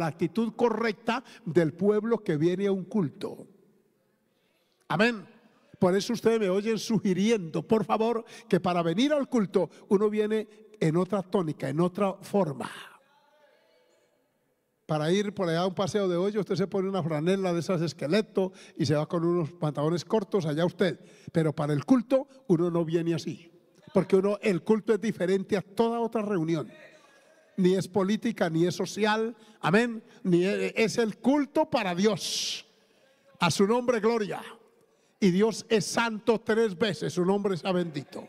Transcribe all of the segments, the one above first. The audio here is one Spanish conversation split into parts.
la actitud correcta del pueblo que viene a un culto. Amén. Por eso ustedes me oyen sugiriendo, por favor, que para venir al culto uno viene en otra tónica, en otra forma. Para ir por allá a un paseo de hoy usted se pone una franela de esas esqueletos y se va con unos pantalones cortos allá usted. Pero para el culto uno no viene así, porque uno el culto es diferente a toda otra reunión ni es política, ni es social, amén, ni e, e, es el culto para Dios. A su nombre, gloria. Y Dios es santo tres veces, su nombre es bendito.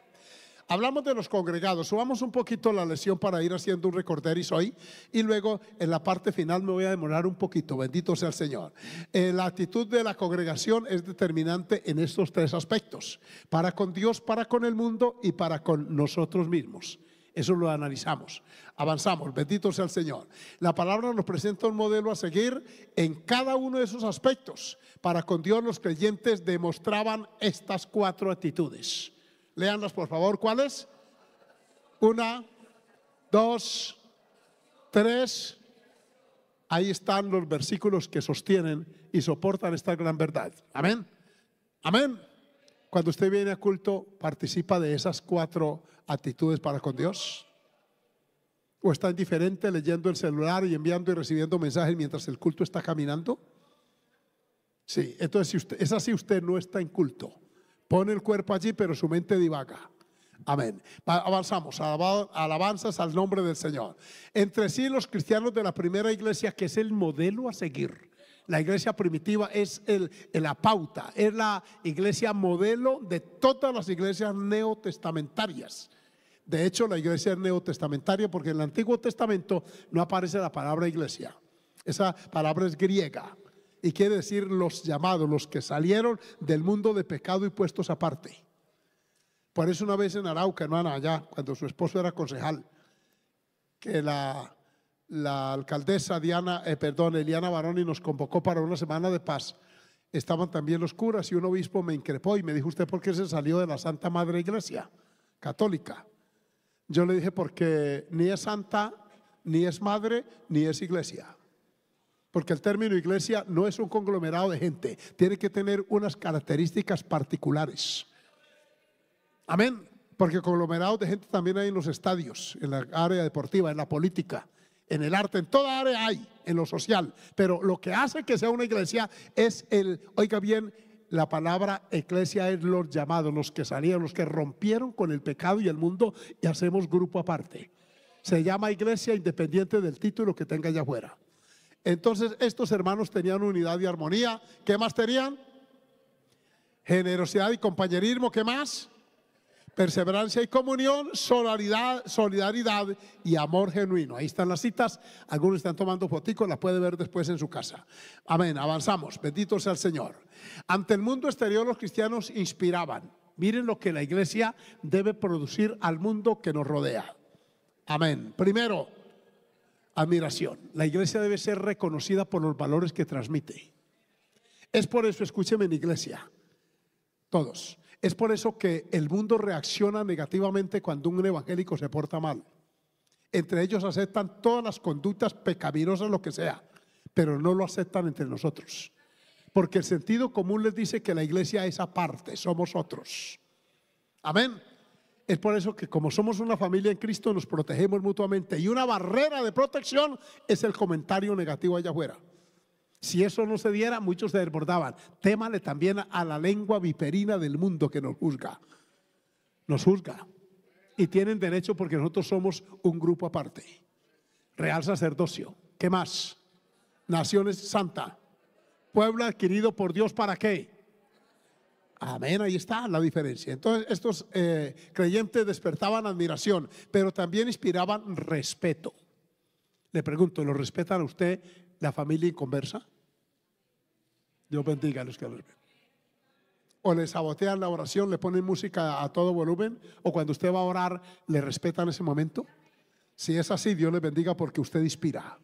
Hablamos de los congregados, subamos un poquito la lesión para ir haciendo un recorderizo ahí y luego en la parte final me voy a demorar un poquito, bendito sea el Señor. Eh, la actitud de la congregación es determinante en estos tres aspectos, para con Dios, para con el mundo y para con nosotros mismos. Eso lo analizamos. Avanzamos, bendito sea el Señor. La palabra nos presenta un modelo a seguir en cada uno de esos aspectos. Para con Dios los creyentes demostraban estas cuatro actitudes. Leanlas por favor, ¿cuáles? Una, dos, tres. Ahí están los versículos que sostienen y soportan esta gran verdad. Amén. Amén. Cuando usted viene a culto, participa de esas cuatro actitudes para con Dios? ¿O está indiferente leyendo el celular y enviando y recibiendo mensajes mientras el culto está caminando? Sí, entonces si usted, es así, usted no está en culto. Pone el cuerpo allí, pero su mente divaga. Amén. Avanzamos, alabanzas al nombre del Señor. Entre sí los cristianos de la primera iglesia, que es el modelo a seguir. La iglesia primitiva es el, la pauta, es la iglesia modelo de todas las iglesias neotestamentarias de hecho, la iglesia es neotestamentaria porque en el Antiguo Testamento no aparece la palabra iglesia. Esa palabra es griega y quiere decir los llamados, los que salieron del mundo de pecado y puestos aparte. Por eso una vez en Arauca, hermana, allá, cuando su esposo era concejal, que la, alcaldesa Diana, eh, perdón, Eliana Baroni nos convocó para una semana de paz. Estaban también los curas y un obispo me increpó y me dijo, ¿usted por qué se salió de la Santa Madre Iglesia Católica? Yo le dije, porque ni es santa, ni es madre, ni es iglesia. Porque el término iglesia no es un conglomerado de gente, tiene que tener unas características particulares. Amén. Porque conglomerados de gente también hay en los estadios, en la área deportiva, en la política, en el arte, en toda área hay, en lo social. Pero lo que hace que sea una iglesia es el, oiga bien, la palabra Iglesia es los llamados, los que salieron, los que rompieron con el pecado y el mundo y hacemos grupo aparte. Se llama iglesia independiente del título que tenga allá afuera. Entonces estos hermanos tenían unidad y armonía. ¿Qué más tenían? Generosidad y compañerismo. ¿Qué más? perseverancia y comunión, solidaridad, solidaridad y amor genuino. Ahí están las citas. Algunos están tomando fotos, las puede ver después en su casa. Amén, avanzamos. Bendito sea el Señor. Ante el mundo exterior los cristianos inspiraban. Miren lo que la iglesia debe producir al mundo que nos rodea. Amén. Primero, admiración. La iglesia debe ser reconocida por los valores que transmite. Es por eso, escúcheme en iglesia, todos, es por eso que el mundo reacciona negativamente cuando un evangélico se porta mal. Entre ellos aceptan todas las conductas pecaminosas, lo que sea, pero no lo aceptan entre nosotros. Porque el sentido común les dice que la iglesia es aparte, somos otros. Amén. Es por eso que como somos una familia en Cristo nos protegemos mutuamente y una barrera de protección es el comentario negativo allá afuera. Si eso no se diera, muchos se desbordaban. Témale también a la lengua viperina del mundo que nos juzga. Nos juzga. Y tienen derecho porque nosotros somos un grupo aparte. Real sacerdocio. ¿Qué más? Naciones santa. Pueblo adquirido por Dios para qué? Amén, ahí está la diferencia. Entonces estos eh, creyentes despertaban admiración, pero también inspiraban respeto. Le pregunto, ¿lo respetan a usted la familia inconversa? Dios bendiga a los que ven O le sabotean la oración, le ponen música a todo volumen, o cuando usted va a orar, le respetan ese momento. Si es así, Dios le bendiga porque usted inspira.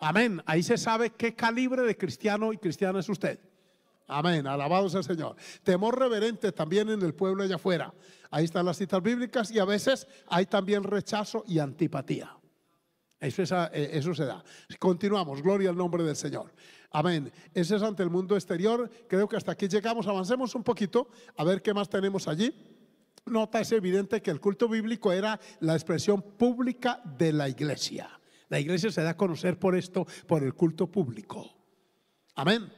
Amén. Ahí se sabe qué calibre de cristiano y cristiana es usted. Amén. Alabados sea el Señor. Temor reverente también en el pueblo allá afuera. Ahí están las citas bíblicas y a veces hay también rechazo y antipatía. Eso, e, eso se da. Continuamos, gloria al nombre del Señor. Amén. Ese es ante el mundo exterior. Creo que hasta aquí llegamos. Avancemos un poquito a ver qué más tenemos allí. Nota, es evidente que el culto bíblico era la expresión pública de la iglesia. La iglesia se da a conocer por esto, por el culto público. Amén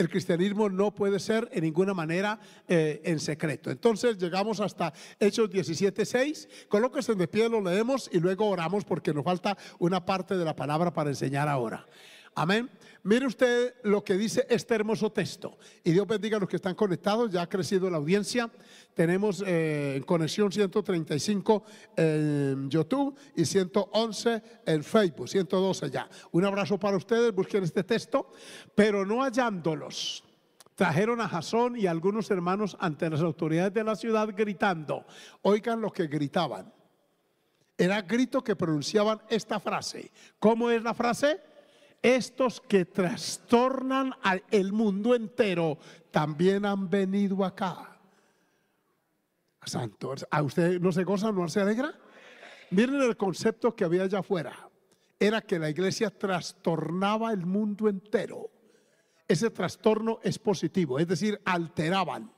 el cristianismo no puede ser en ninguna manera eh, en secreto. Entonces llegamos hasta Hechos 17.6. Colóquense de pie, lo leemos y luego oramos porque nos falta una parte de la palabra para enseñar ahora. Amén. Mire usted lo que dice este hermoso texto. Y Dios bendiga a los que están conectados. Ya ha crecido la audiencia. Tenemos eh, en conexión 135 en YouTube y 111 en Facebook, 112 ya. Un abrazo para ustedes. Busquen este texto. Pero no hallándolos, trajeron a Jasón y algunos hermanos ante las autoridades de la ciudad gritando. Oigan los que gritaban. Era grito que pronunciaban esta frase. ¿Cómo es la frase? Estos que trastornan al mundo entero también han venido acá. Santos. ¿a usted no se goza, no se alegra? Miren el concepto que había allá afuera. Era que la iglesia trastornaba el mundo entero. Ese trastorno es positivo, es decir, alteraban.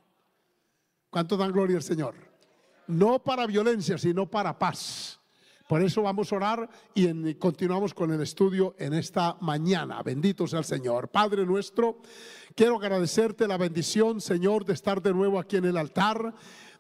¿Cuánto dan gloria al Señor? No para violencia, sino para paz. Por eso vamos a orar y continuamos con el estudio en esta mañana. Bendito sea el Señor. Padre nuestro, quiero agradecerte la bendición, Señor, de estar de nuevo aquí en el altar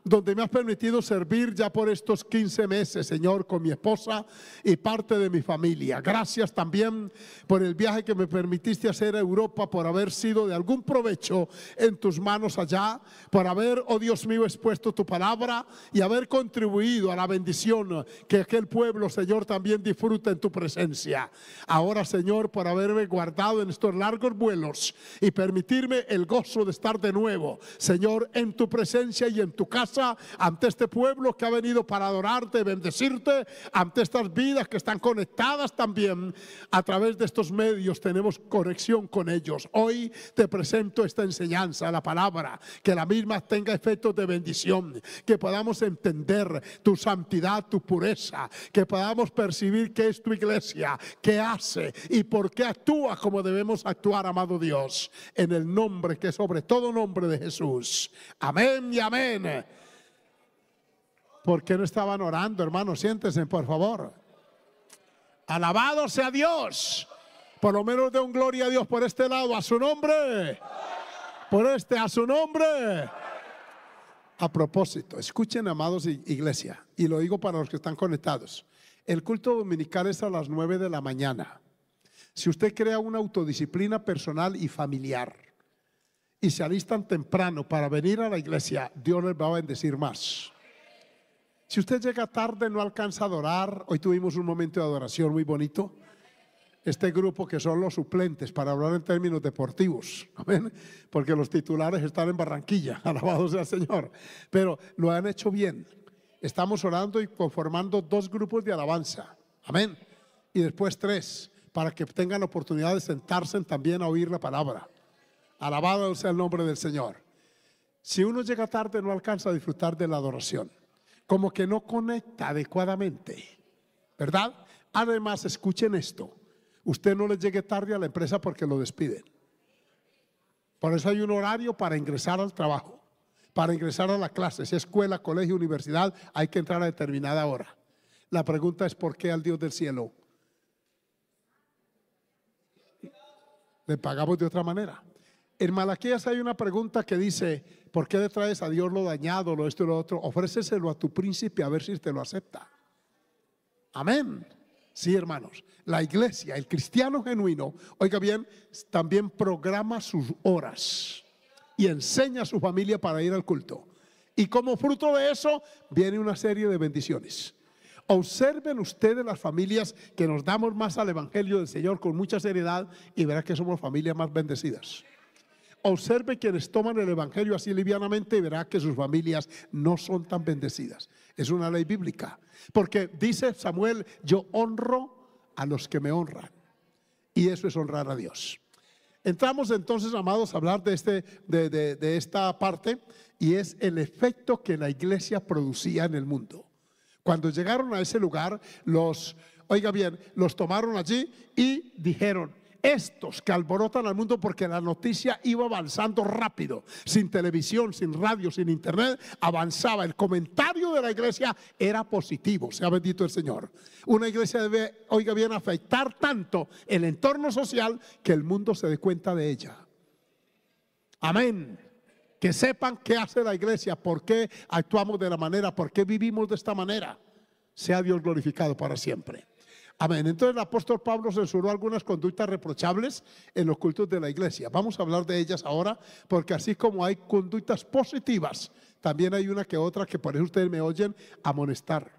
donde me has permitido servir ya por estos 15 meses, Señor, con mi esposa y parte de mi familia. Gracias también por el viaje que me permitiste hacer a Europa, por haber sido de algún provecho en tus manos allá, por haber, oh Dios mío, expuesto tu palabra y haber contribuido a la bendición que aquel pueblo, Señor, también disfruta en tu presencia. Ahora, Señor, por haberme guardado en estos largos vuelos y permitirme el gozo de estar de nuevo, Señor, en tu presencia y en tu casa ante este pueblo que ha venido para adorarte, bendecirte, ante estas vidas que están conectadas también a través de estos medios, tenemos conexión con ellos. Hoy te presento esta enseñanza, la palabra, que la misma tenga efectos de bendición, que podamos entender tu santidad, tu pureza, que podamos percibir qué es tu iglesia, qué hace y por qué actúa como debemos actuar, amado Dios, en el nombre que sobre todo nombre de Jesús. Amén y amén. ¿Por qué no estaban orando, hermanos? Siéntense, por favor. Alabado sea Dios. Por lo menos de un gloria a Dios por este lado, a su nombre. Por este, a su nombre. A propósito, escuchen, amados iglesia, y lo digo para los que están conectados. El culto dominical es a las 9 de la mañana. Si usted crea una autodisciplina personal y familiar y se alistan temprano para venir a la iglesia, Dios les va a bendecir más. Si usted llega tarde, no alcanza a adorar. Hoy tuvimos un momento de adoración muy bonito. Este grupo que son los suplentes, para hablar en términos deportivos, porque los titulares están en Barranquilla, alabado sea el Señor, pero lo han hecho bien. Estamos orando y conformando dos grupos de alabanza, amén, y después tres, para que tengan oportunidad de sentarse también a oír la palabra. Alabado sea el nombre del Señor. Si uno llega tarde, no alcanza a disfrutar de la adoración como que no conecta adecuadamente, ¿verdad? Además, escuchen esto, usted no le llegue tarde a la empresa porque lo despiden. Por eso hay un horario para ingresar al trabajo, para ingresar a la clase, si escuela, colegio, universidad, hay que entrar a determinada hora. La pregunta es por qué al Dios del cielo le pagamos de otra manera. En Malaquías hay una pregunta que dice, ¿por qué le traes a Dios lo dañado, lo esto y lo otro? Ofréceselo a tu príncipe a ver si te lo acepta. Amén. Sí, hermanos. La iglesia, el cristiano genuino, oiga bien, también programa sus horas y enseña a su familia para ir al culto. Y como fruto de eso viene una serie de bendiciones. Observen ustedes las familias que nos damos más al Evangelio del Señor con mucha seriedad y verán que somos familias más bendecidas. Observe quienes toman el Evangelio así livianamente y verá que sus familias no son tan bendecidas. Es una ley bíblica. Porque dice Samuel, yo honro a los que me honran. Y eso es honrar a Dios. Entramos entonces, amados, a hablar de, este, de, de esta parte y es el efecto que la iglesia producía en el mundo. Cuando llegaron a ese lugar, los, oiga bien, los tomaron allí y dijeron, estos que alborotan al mundo porque la noticia iba avanzando rápido, sin televisión, sin radio, sin internet, avanzaba. El comentario de la iglesia era positivo, sea bendito el Señor. Una iglesia debe, oiga bien, afectar tanto el entorno social que el mundo se dé cuenta de ella. Amén. Que sepan qué hace la iglesia, por qué actuamos de la manera, por qué vivimos de esta manera. Sea Dios glorificado para siempre. Amén. Entonces el apóstol Pablo censuró algunas conductas reprochables en los cultos de la iglesia. Vamos a hablar de ellas ahora, porque así como hay conductas positivas, también hay una que otra que por eso ustedes me oyen amonestar.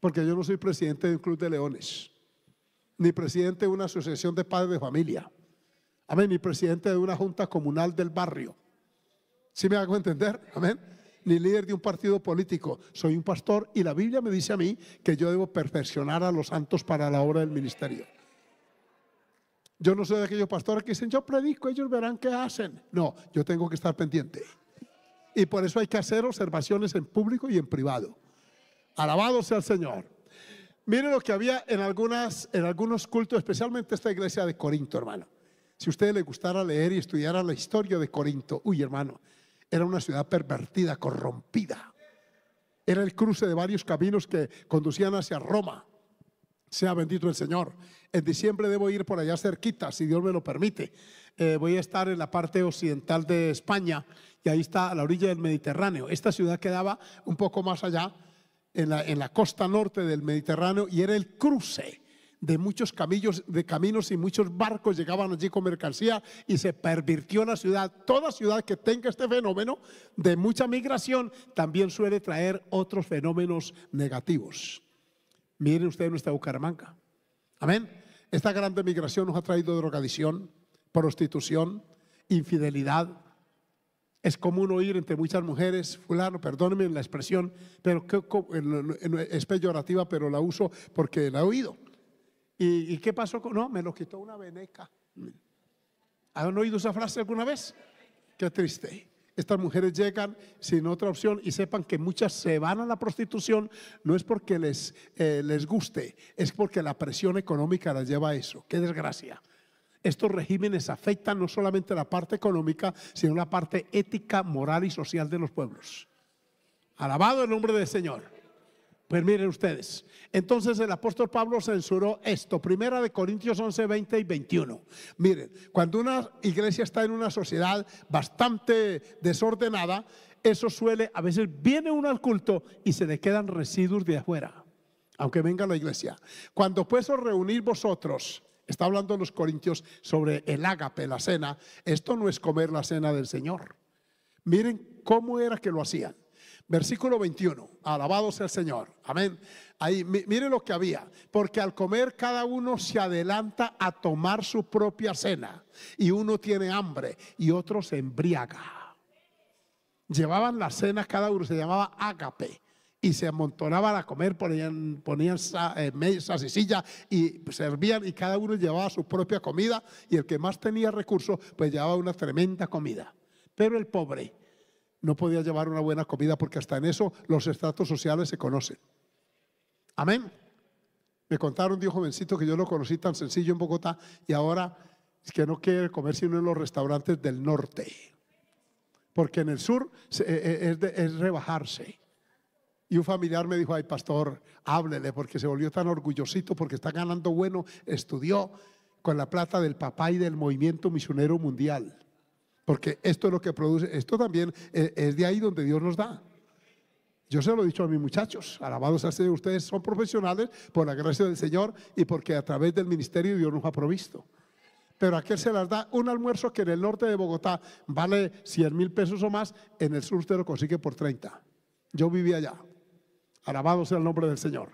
Porque yo no soy presidente de un club de leones, ni presidente de una asociación de padres de familia, amén, ni presidente de una junta comunal del barrio. ¿Sí me hago entender? Amén ni líder de un partido político, soy un pastor y la Biblia me dice a mí que yo debo perfeccionar a los santos para la obra del ministerio. Yo no soy de aquellos pastores que dicen, yo predico, ellos verán qué hacen. No, yo tengo que estar pendiente. Y por eso hay que hacer observaciones en público y en privado. Alabado sea el Señor. Miren lo que había en, algunas, en algunos cultos, especialmente esta iglesia de Corinto, hermano. Si a ustedes les gustara leer y estudiar la historia de Corinto, uy, hermano, era una ciudad pervertida, corrompida. Era el cruce de varios caminos que conducían hacia Roma. Sea bendito el Señor. En diciembre debo ir por allá cerquita, si Dios me lo permite. Eh, voy a estar en la parte occidental de España y ahí está a la orilla del Mediterráneo. Esta ciudad quedaba un poco más allá, en la costa norte del Mediterráneo, y era el cruce de muchos caminos, de caminos y muchos barcos llegaban allí con mercancía y se pervirtió la ciudad. Toda ciudad que tenga este fenómeno de mucha migración también suele traer otros fenómenos negativos. Miren ustedes nuestra Bucaramanga. Amén. Esta grande migración nos ha traído drogadicción, prostitución, infidelidad. Es común oír entre muchas mujeres, fulano, perdónenme la expresión, pero que, es peyorativa, pero la uso porque la he oído ¿Y, qué pasó con.? No, me lo quitó una veneca. ¿Han oído esa frase alguna vez? Qué triste. Estas mujeres llegan sin otra opción y sepan que muchas se van a la prostitución, no es porque les, eh, les guste, es porque la presión económica las lleva a eso. Qué desgracia. Estos regímenes afectan no solamente la parte económica, sino la parte ética, moral y social de los pueblos. Alabado el nombre del Señor. Pues miren ustedes, entonces el apóstol Pablo censuró esto, primera de Corintios 11, 20 y 21. Miren, cuando una iglesia está en una sociedad bastante desordenada, eso suele, a veces viene uno al culto y se le quedan residuos de afuera, aunque venga la iglesia. Cuando pues os reunir vosotros, está hablando los corintios sobre el ágape, la cena, esto no es comer la cena del Señor. Miren cómo era que lo hacían. Versículo 21. Alabado sea el Señor. Amén. Ahí, mire lo que había. Porque al comer cada uno se adelanta a tomar su propia cena. Y uno tiene hambre y otro se embriaga. Llevaban las cenas cada uno, se llamaba ágape. Y se amontonaban a comer, ponían, eh, mesas y sillas y servían. Y cada uno llevaba su propia comida. Y el que más tenía recursos, pues llevaba una tremenda comida. Pero el pobre no podía llevar una buena comida porque hasta en eso los estratos sociales se conocen. Amén. Me contaron de un jovencito que yo lo conocí tan sencillo en Bogotá y ahora es que no quiere comer sino en los restaurantes del norte. Porque en el sur eh, eh, es, es rebajarse. Y un familiar me dijo, ay pastor, háblele porque se volvió tan orgullosito porque está ganando bueno, estudió con la plata del papá y del movimiento misionero mundial. Porque esto es lo que produce, esto también e, es de ahí donde Dios nos da. Yo se lo he dicho a mis muchachos, alabados a ustedes, ustedes son profesionales por la gracia del Señor y porque a través del ministerio Dios nos ha provisto. Pero aquel se las da un almuerzo que en el norte de Bogotá vale 100 mil pesos o más, en el sur se lo consigue por 30. Yo vivía allá. Alabado sea el nombre del Señor.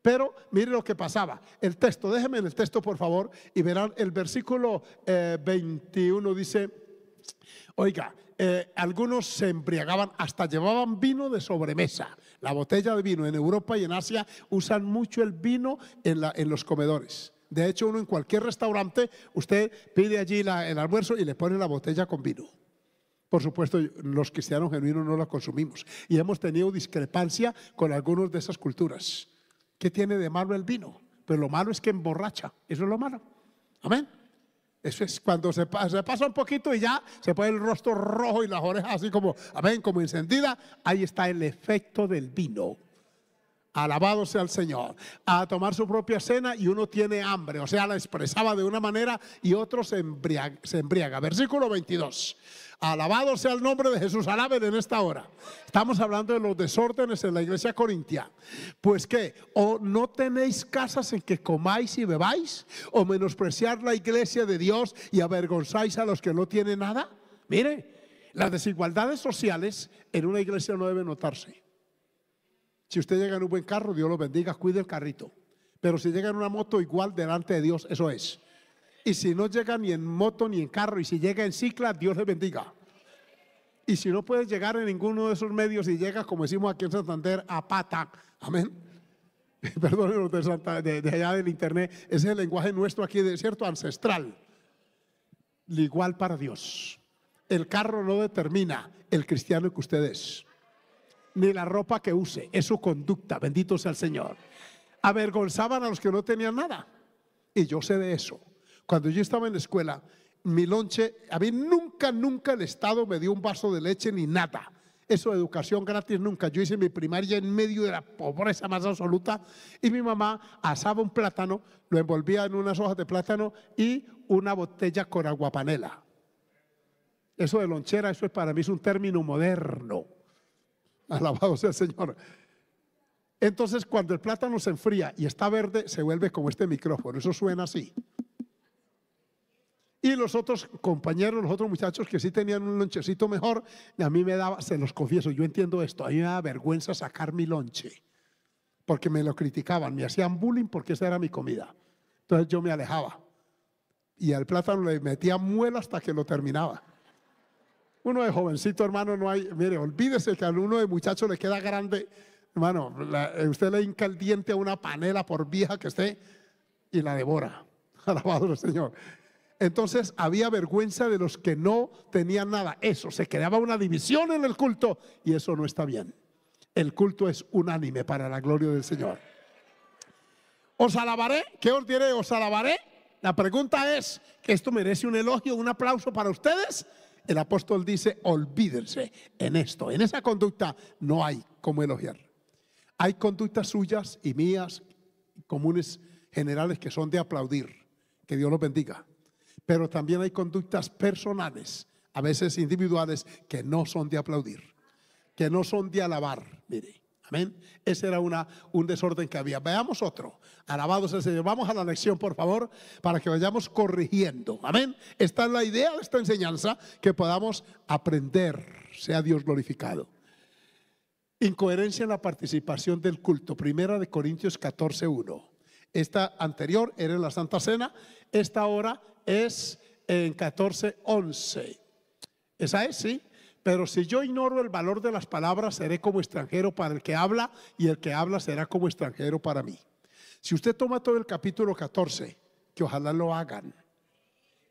Pero mire lo que pasaba. El texto, déjenme en el texto por favor y verán el versículo 21 eh, dice Oiga, eh, algunos se embriagaban, hasta llevaban vino de sobremesa. La botella de vino en Europa y en Asia usan mucho el vino en, los comedores. De hecho, uno en cualquier restaurante, usted pide allí el almuerzo y le pone la botella con vino. Por supuesto, los cristianos genuinos no la consumimos y hemos tenido discrepancia con algunos de esas culturas. ¿Qué tiene de malo el vino? Pero lo malo es que emborracha. Eso es lo malo. Amén. Eso es cuando se, pasa un poquito y ya se pone el rostro rojo y las orejas así como, amén, como encendida. Ahí está el efecto del vino. Alabado sea el Señor. A tomar su propia cena y uno tiene hambre. O sea, la expresaba de una manera y otro se embriaga. Versículo 22. Alabado sea el nombre de Jesús. Alaben en esta hora. Estamos hablando de los desórdenes en la iglesia corintia. Pues que, o no tenéis casas en que comáis y bebáis, o menospreciar la iglesia de Dios y avergonzáis a los que no tienen nada. Mire, las desigualdades sociales en una iglesia no deben notarse. Si usted llega en un buen carro, Dios lo bendiga, cuide el carrito. Pero si llega en una moto, igual delante de Dios, eso es. Y si no llega ni en moto ni en carro, y si llega en cicla, Dios le bendiga. Y si no puedes llegar en ninguno de esos medios y llegas, como decimos aquí en Santander, a pata, amén. Perdónenos de, allá del internet, ese es el lenguaje nuestro aquí, de cierto, ancestral. Igual para Dios. El carro no determina el cristiano que usted es ni la ropa que use, es su conducta, bendito sea el Señor. Avergonzaban a los que no tenían nada. Y yo sé de eso. Cuando yo estaba en la escuela, mi lonche, a mí nunca, nunca el Estado me dio un vaso de leche ni nada. Eso de educación gratis nunca. Yo hice mi primaria en medio de la pobreza más absoluta y mi mamá asaba un plátano, lo envolvía en unas hojas de plátano y una botella con agua panela. Eso de lonchera, eso es para mí es un término moderno. Alabado sea el Señor. Entonces, cuando el plátano se enfría y está verde, se vuelve como este micrófono. Eso suena así. Y los otros compañeros, los otros muchachos que sí tenían un lonchecito mejor, a mí me daba, se los confieso, yo entiendo esto, a mí me da vergüenza sacar mi lonche, porque me lo criticaban, me hacían bullying porque esa era mi comida. Entonces yo me alejaba y al plátano le metía muela hasta que lo terminaba. Uno de jovencito, hermano, no hay. Mire, olvídese que al uno de muchacho le queda grande. Hermano, eh, usted le hinca el diente a una panela por vieja que esté y la devora. Alabado el Señor. Entonces había vergüenza de los que no tenían nada. Eso, se creaba una división en el culto y eso no está bien. El culto es unánime para la gloria del Señor. Os alabaré, ¿qué os diré? Os alabaré. La pregunta es, que esto merece un elogio, un aplauso para ustedes el apóstol dice, olvídense en esto, en esa conducta no hay como elogiar. Hay conductas suyas y mías comunes generales que son de aplaudir, que Dios los bendiga. Pero también hay conductas personales, a veces individuales, que no son de aplaudir, que no son de alabar. Mire, Amén. Ese era una, un desorden que había. Veamos otro. Alabados el Señor. Vamos a la lección, por favor, para que vayamos corrigiendo. Amén. Esta es la idea de esta enseñanza, que podamos aprender. Sea Dios glorificado. Incoherencia en la participación del culto. Primera de Corintios 14.1. Esta anterior era en la Santa Cena. Esta ahora es en 14.11. Esa es, sí. Pero si yo ignoro el valor de las palabras, seré como extranjero para el que habla y el que habla será como extranjero para mí. Si usted toma todo el capítulo 14, que ojalá lo hagan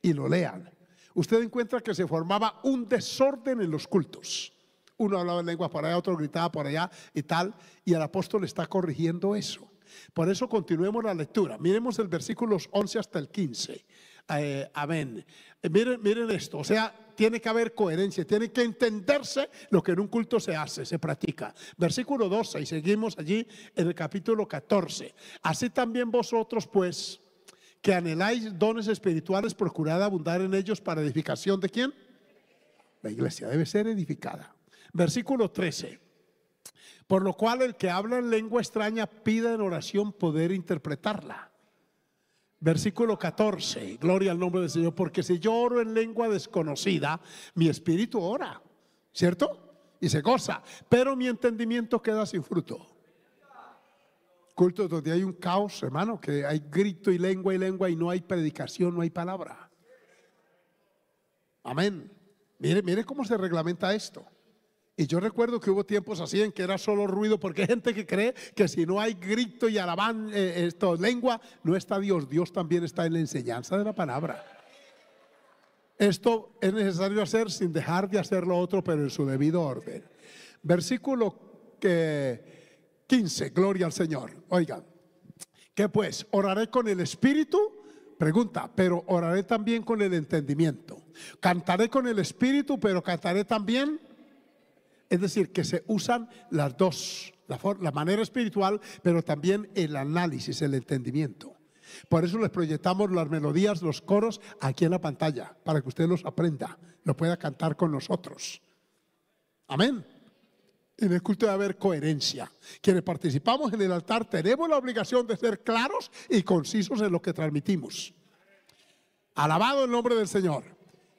y lo lean, usted encuentra que se formaba un desorden en los cultos. Uno hablaba en lenguas por allá, otro gritaba por allá y tal, y el apóstol está corrigiendo eso. Por eso continuemos la lectura. Miremos el versículos 11 hasta el 15. Eh, amén. Eh, miren, miren esto. O sea, tiene que haber coherencia, tiene que entenderse lo que en un culto se hace, se practica. Versículo 12, y seguimos allí en el capítulo 14. Así también vosotros, pues, que anheláis dones espirituales, procurad abundar en ellos para edificación de quién? La iglesia debe ser edificada. Versículo 13. Por lo cual el que habla en lengua extraña pida en oración poder interpretarla. Versículo 14, gloria al nombre del Señor, porque si yo oro en lengua desconocida, mi espíritu ora, ¿cierto? Y se goza, pero mi entendimiento queda sin fruto. Culto donde hay un caos, hermano, que hay grito y lengua y lengua y no hay predicación, no hay palabra. Amén. Mire, mire cómo se reglamenta esto. Y yo recuerdo que hubo tiempos así en que era solo ruido, porque hay gente que cree que si no hay grito y alabán, eh, esto, lengua, no está Dios. Dios también está en la enseñanza de la palabra. Esto es necesario hacer sin dejar de hacer lo otro, pero en su debido orden. Versículo eh, que 15, gloria al Señor. Oigan, que pues oraré con el espíritu, pregunta, pero oraré también con el entendimiento. Cantaré con el espíritu, pero cantaré también es decir, que se usan las dos, la, manera espiritual, pero también el análisis, el entendimiento. Por eso les proyectamos las melodías, los coros aquí en la pantalla, para que usted los aprenda, los pueda cantar con nosotros. Amén. En el culto debe haber coherencia. Quienes participamos en el altar tenemos la obligación de ser claros y concisos en lo que transmitimos. Alabado el nombre del Señor,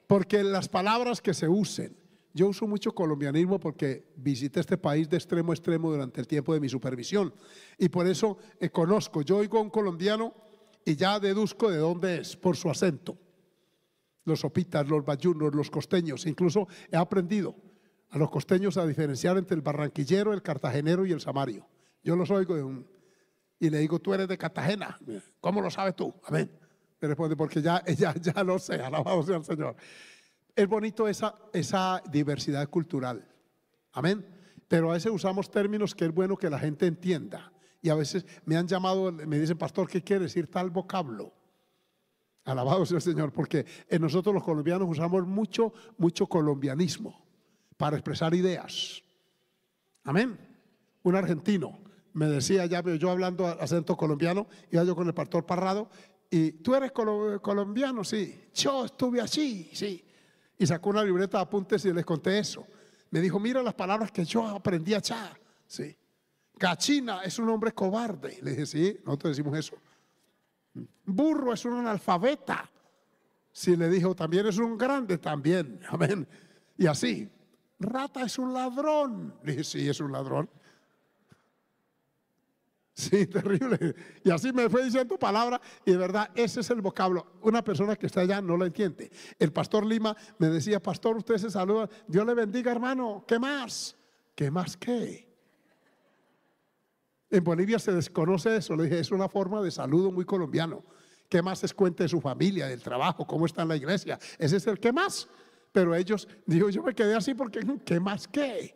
porque las palabras que se usen, yo uso mucho colombianismo porque visité este país de extremo a extremo durante el tiempo de mi supervisión y por eso eh, conozco, yo oigo a un colombiano y ya deduzco de dónde es por su acento. Los sopitas, los bayunos, los costeños, incluso he aprendido a los costeños a diferenciar entre el barranquillero, el cartagenero y el samario. Yo los oigo un, y le digo, tú eres de Cartagena, ¿cómo lo sabes tú? Amén. Me responde, porque ya, ya, ya lo sé, alabado sea el Señor. Es bonito esa, diversidad cultural. Amén. Pero a veces usamos términos que es bueno que la gente entienda. Y a veces me han llamado, me dicen, pastor, ¿qué quiere decir tal vocablo? Alabado sea el Señor, porque en nosotros los colombianos usamos mucho, mucho colombianismo para expresar ideas. Amén. Un argentino me decía, ya yo hablando acento colombiano, iba yo con el pastor Parrado, y tú eres colombiano, sí. Yo estuve así, sí y sacó una libreta de apuntes y les conté eso. Me dijo, mira las palabras que yo aprendí allá. Sí. cachina es un hombre cobarde. Le dije, sí, nosotros decimos eso. Burro es un analfabeta. Sí, le dijo, también es un grande, también. Amén. Y así. Rata es un ladrón. Le dije, sí, es un ladrón. Sí, terrible. Y así me fue diciendo tu palabra y de verdad ese es el vocablo. Una persona que está allá no lo entiende. El pastor Lima me decía, pastor, usted se saluda, Dios le bendiga hermano, ¿qué más? ¿Qué más qué? En Bolivia se desconoce eso, le dije, es una forma de saludo muy colombiano. ¿Qué más es cuente de su familia, del trabajo, cómo está en la iglesia? Ese es el qué más. Pero ellos, digo, yo me quedé así porque, ¿qué más qué?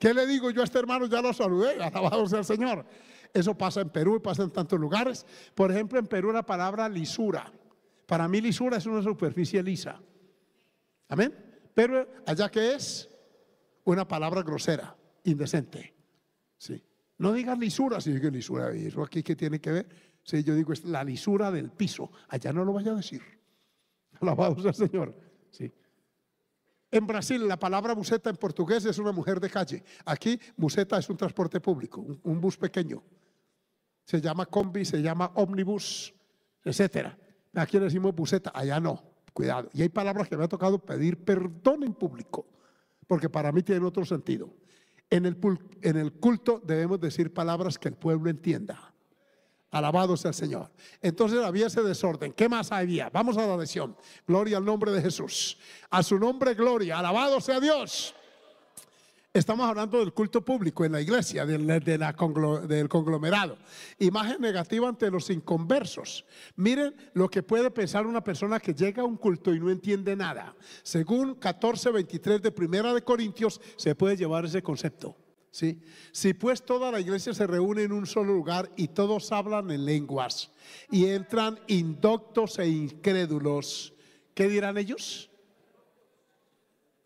¿Qué le digo yo a este hermano? Ya lo saludé, alabado sea el Señor. Eso pasa en Perú y pasa en tantos lugares. Por ejemplo, en Perú la palabra lisura. Para mí lisura es una superficie lisa. Amén. Pero allá que es una palabra grosera, indecente. Sí. No digas lisura, si digo lisura, ¿y eso aquí qué tiene que ver? Sí, yo digo es la lisura del piso. Allá no lo vaya a decir. Alabado sea el Señor. Sí. En Brasil, la palabra buseta en portugués es una mujer de calle. Aquí, buseta es un transporte público, un bus pequeño se llama combi, se llama ómnibus, etcétera. Aquí le decimos buseta, allá no, cuidado. Y hay palabras que me ha tocado pedir perdón en público, porque para mí tienen otro sentido. En el, en el culto debemos decir palabras que el pueblo entienda. Alabado sea el Señor. Entonces había ese desorden. ¿Qué más había? Vamos a la lección. Gloria al nombre de Jesús. A su nombre, gloria. Alabado sea Dios. Estamos hablando del culto público en la iglesia, del, conglomerado. Imagen negativa ante los inconversos. Miren lo que puede pensar una persona que llega a un culto y no entiende nada. Según 14.23 de Primera de Corintios, se puede llevar ese concepto. ¿sí? Si pues toda la iglesia se reúne en un solo lugar y todos hablan en lenguas y entran indoctos e incrédulos, ¿qué dirán ellos?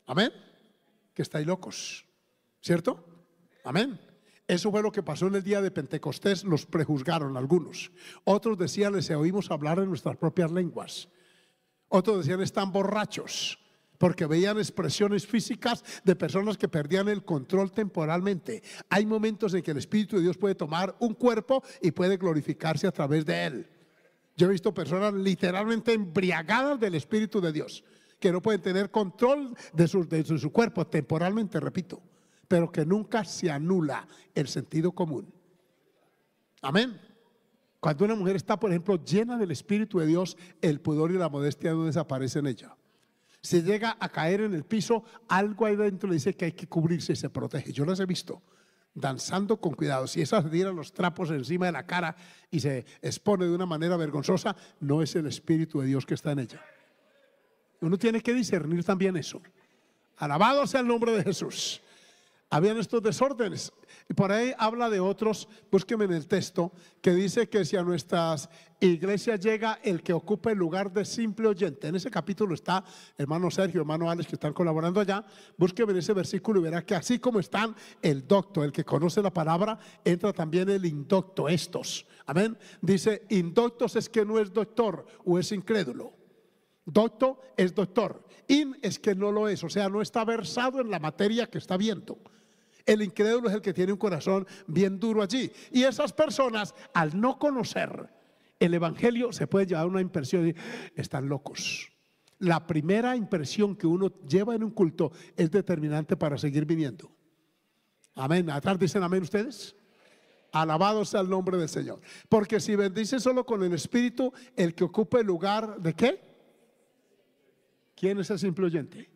Amén. Que estáis locos. ¿Cierto? Amén. Eso fue lo que pasó en el día de Pentecostés, los prejuzgaron algunos. Otros decían, les oímos hablar en nuestras propias lenguas. Otros decían, están borrachos, porque veían expresiones físicas de personas que perdían el control temporalmente. Hay momentos en que el Espíritu de Dios puede tomar un cuerpo y puede glorificarse a través de él. Yo he visto personas literalmente embriagadas del Espíritu de Dios, que no pueden tener control de su, de su cuerpo temporalmente, repito pero que nunca se anula el sentido común. Amén. Cuando una mujer está, por ejemplo, llena del Espíritu de Dios, el pudor y la modestia no desaparecen en ella. se llega a caer en el piso, algo ahí dentro le dice que hay que cubrirse y se protege. Yo las he visto danzando con cuidado. Si esas tiran los trapos encima de la cara y se expone de una manera vergonzosa, no es el Espíritu de Dios que está en ella. Uno tiene que discernir también eso. Alabado sea el nombre de Jesús habían estos desórdenes. Y por ahí habla de otros, búsqueme en el texto, que dice que si a nuestras iglesias llega el que ocupa el lugar de simple oyente, en ese capítulo está hermano Sergio, hermano Alex, que están colaborando allá, búsqueme en ese versículo y verá que así como están el docto, el que conoce la palabra, entra también el indocto, estos. Amén. Dice, indoctos es que no es doctor o es incrédulo. Docto es doctor. In es que no lo es, o sea, no está versado en la materia que está viendo. El incrédulo es el que tiene un corazón bien duro allí. Y esas personas, al no conocer el Evangelio, se puede llevar una impresión de, están locos. La primera impresión que uno lleva en un culto es determinante para seguir viniendo. Amén. Atrás dicen amén ustedes. Alabado sea el nombre del Señor. Porque si bendice solo con el Espíritu, el que ocupa el lugar de qué? ¿Quién es simple oyente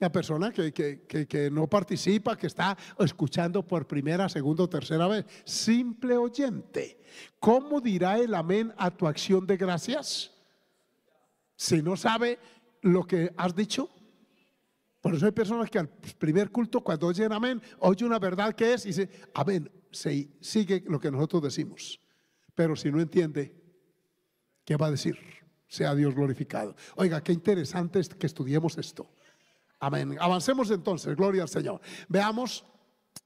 la persona que, que, no participa, que está escuchando por primera, segunda o tercera vez. Simple oyente. ¿Cómo dirá el amén a tu acción de gracias? Si no sabe lo que has dicho. Por eso hay personas que al primer culto, cuando oyen amén, oye una verdad que es y dice, amén, se sigue lo que nosotros decimos. Pero si no entiende, ¿qué va a decir? Sea Dios glorificado. Oiga, qué interesante es que estudiemos esto. Amén. Avancemos entonces, gloria al Señor. Veamos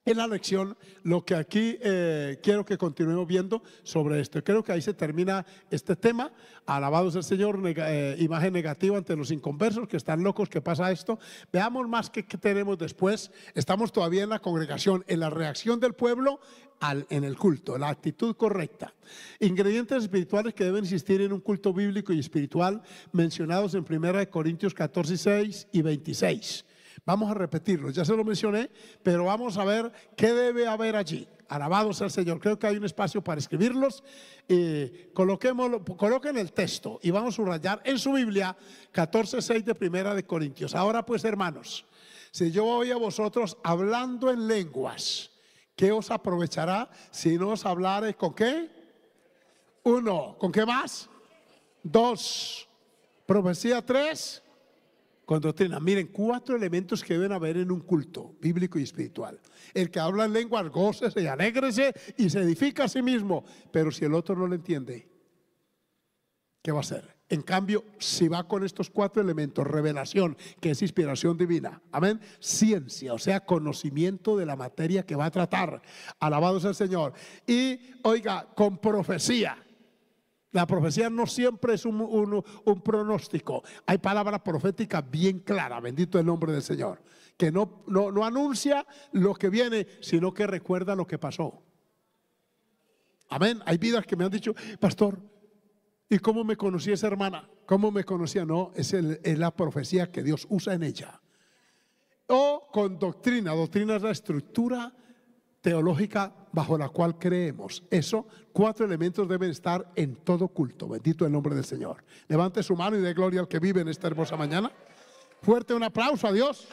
en la lección lo que aquí eh, quiero que continuemos viendo sobre esto. Creo que ahí se termina este tema. Alabados el Señor, eh, imagen negativa ante los inconversos que están locos, que pasa esto. Veamos más que, tenemos después. Estamos todavía en la congregación, en la reacción del pueblo al, en el culto, la actitud correcta. Ingredientes espirituales que deben existir en un culto bíblico y espiritual mencionados en 1 Corintios 14, 6 y 26. Vamos a repetirlo, ya se lo mencioné, pero vamos a ver qué debe haber allí. Alabado sea el Señor. Creo que hay un espacio para escribirlos. Eh, coloquen el texto y vamos a subrayar en su Biblia 14.6 de Primera de Corintios. Ahora pues, hermanos, si yo voy a vosotros hablando en lenguas, ¿qué os aprovechará si no os hablare con qué? Uno. ¿Con qué más? Dos. Profecía tres con doctrina. Miren, cuatro elementos que deben haber en un culto bíblico y espiritual. El que habla en lenguas goce, y alegrese y se edifica a sí mismo. Pero si el otro no lo entiende, ¿qué va a hacer? En cambio, si va con estos cuatro elementos, revelación, que es inspiración divina, amén, ciencia, o sea, conocimiento de la materia que va a tratar, alabado sea el Señor, y oiga, con profecía, la profecía no siempre es un, pronóstico. Hay palabras proféticas bien clara. bendito el nombre del Señor, que no, no, anuncia lo que viene, sino que recuerda lo que pasó. Amén. Hay vidas que me han dicho, pastor, ¿y cómo me conocí esa hermana? ¿Cómo me conocía? No, es, el, es la profecía que Dios usa en ella. O con doctrina. Doctrina es la estructura teológica bajo la cual creemos. Eso, cuatro elementos deben estar en todo culto. Bendito el nombre del Señor. Levante su mano y dé gloria al que vive en esta hermosa mañana. Fuerte un aplauso a Dios.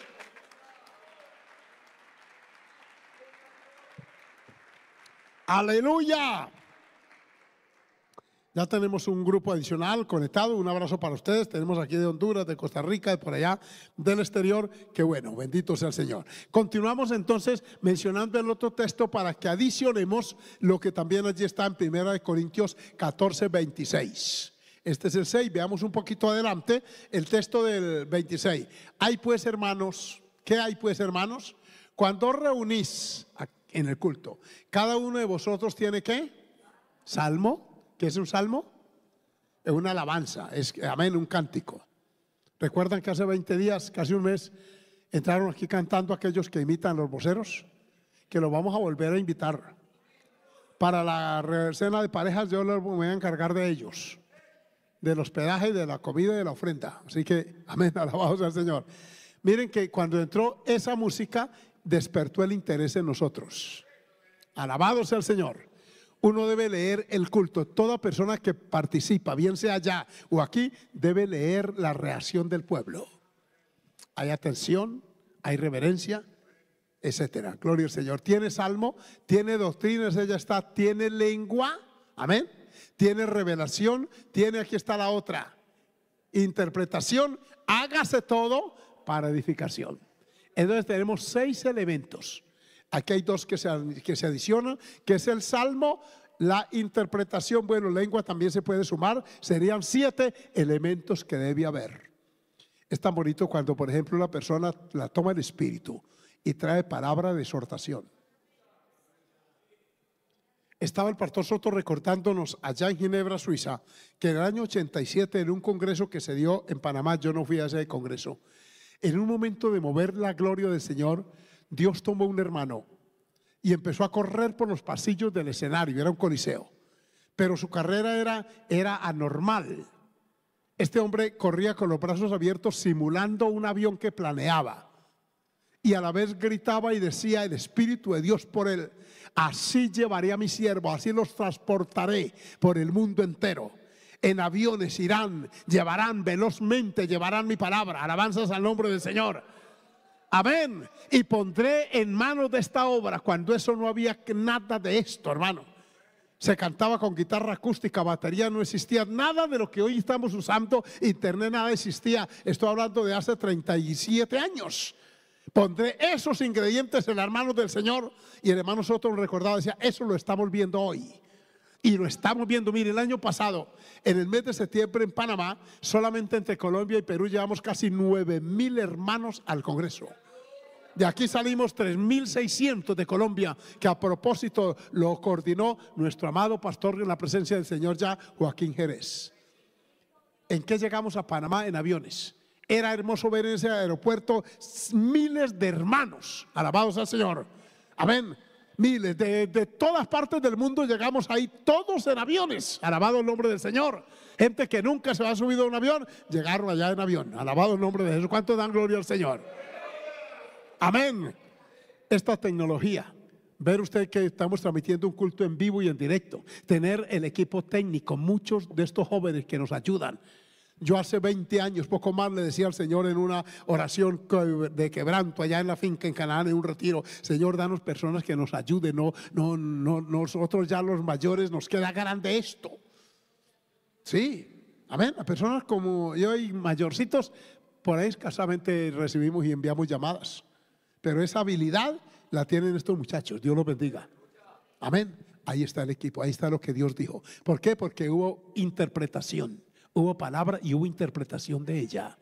Aleluya. Ya tenemos un grupo adicional conectado. Un abrazo para ustedes. Tenemos aquí de Honduras, de Costa Rica, de por allá, del exterior. Que bueno, bendito sea el Señor. Continuamos entonces mencionando el otro texto para que adicionemos lo que también allí está en Primera de Corintios 14, 26. Este es el 6. Veamos un poquito adelante el texto del 26. Hay pues hermanos, ¿qué hay pues hermanos? Cuando reunís en el culto, cada uno de vosotros tiene que Salmo ¿Qué es un salmo? Es una alabanza, es amén, un cántico. ¿Recuerdan que hace 20 días, casi un mes, entraron aquí cantando aquellos que imitan los voceros? Que los vamos a volver a invitar. Para la cena de parejas yo me voy a encargar de ellos, del hospedaje, de la comida y de la ofrenda. Así que, amén, alabados sea el Señor. Miren que cuando entró esa música despertó el interés en nosotros. Alabado sea el Señor uno debe leer el culto. Toda persona que participa, bien sea allá o aquí, debe leer la reacción del pueblo. Hay atención, hay reverencia, etcétera. Gloria al Señor. Tiene salmo, tiene doctrinas, ella está, tiene lengua, amén. Tiene revelación, tiene, aquí está la otra, interpretación, hágase todo para edificación. Entonces tenemos seis elementos Aquí hay dos que se, que se adicionan, que es el salmo, la interpretación, bueno, lengua también se puede sumar, serían siete elementos que debe haber. Es tan bonito cuando, por ejemplo, la persona la toma el espíritu y trae palabra de exhortación. Estaba el pastor Soto recortándonos allá en Ginebra, Suiza, que en el año 87, en un congreso que se dio en Panamá, yo no fui a ese congreso, en un momento de mover la gloria del Señor, Dios tomó un hermano y empezó a correr por los pasillos del escenario, era un coliseo, pero su carrera era, era anormal. Este hombre corría con los brazos abiertos simulando un avión que planeaba y a la vez gritaba y decía el Espíritu de Dios por él, así llevaré a mi siervo, así los transportaré por el mundo entero. En aviones irán, llevarán velozmente, llevarán mi palabra, alabanzas al nombre del Señor. Amén. Y pondré en manos de esta obra, cuando eso no había nada de esto, hermano. Se cantaba con guitarra acústica, batería, no existía nada de lo que hoy estamos usando, internet nada existía. Estoy hablando de hace 37 años. Pondré esos ingredientes en las manos del Señor. Y el hermano Soto recordaba, decía, eso lo estamos viendo hoy. Y lo estamos viendo, mire, el año pasado, en el mes de septiembre en Panamá, solamente entre Colombia y Perú llevamos casi 9 mil hermanos al Congreso. De aquí salimos 3.600 de Colombia, que a propósito lo coordinó nuestro amado pastor en la presencia del Señor ya, Joaquín Jerez. ¿En qué llegamos a Panamá en aviones? Era hermoso ver en ese aeropuerto miles de hermanos, alabados al Señor. Amén. Miles de, todas partes del mundo llegamos ahí todos en aviones, alabado el nombre del Señor. Gente que nunca se ha subido a un avión, llegaron allá en avión, alabado el nombre de Jesús. ¿Cuánto dan gloria al Señor? Amén. Esta tecnología. Ver usted que estamos transmitiendo un culto en vivo y en directo. Tener el equipo técnico, muchos de estos jóvenes que nos ayudan. Yo hace 20 años, poco más, le decía al Señor en una oración de quebranto allá en la finca en Canadá, en un retiro, Señor, danos personas que nos ayuden. No, no, no, nosotros ya los mayores nos queda grande esto. Sí, amén. A personas como yo y mayorcitos, por ahí escasamente recibimos y enviamos llamadas. Pero esa habilidad la tienen estos muchachos. Dios los bendiga. Amén. Ahí está el equipo, ahí está lo que Dios dijo. ¿Por qué? Porque hubo interpretación. Hubo palabra y hubo interpretación de ella.